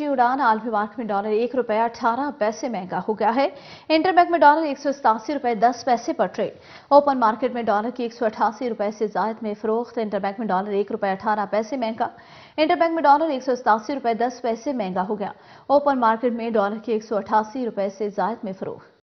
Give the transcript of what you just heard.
Nifty उड़ान आलमी mark में डॉलर एक रुपया अठारह पैसे महंगा हो गया है इंटरबैंक में डॉलर एक सौ सतासी रुपए दस पैसे पर ट्रेड ओपन मार्केट में डॉलर की एक सौ अठासी रुपए से जायद में फरोख्त इंटरबैंक में डॉलर एक रुपए अठारह पैसे महंगा इंटरबैंक में डॉलर एक सौ सतासी रुपए दस पैसे महंगा हो गया ओपन मार्केट में डॉलर की एक सौ अठासी रुपए से जायद में फरोख्त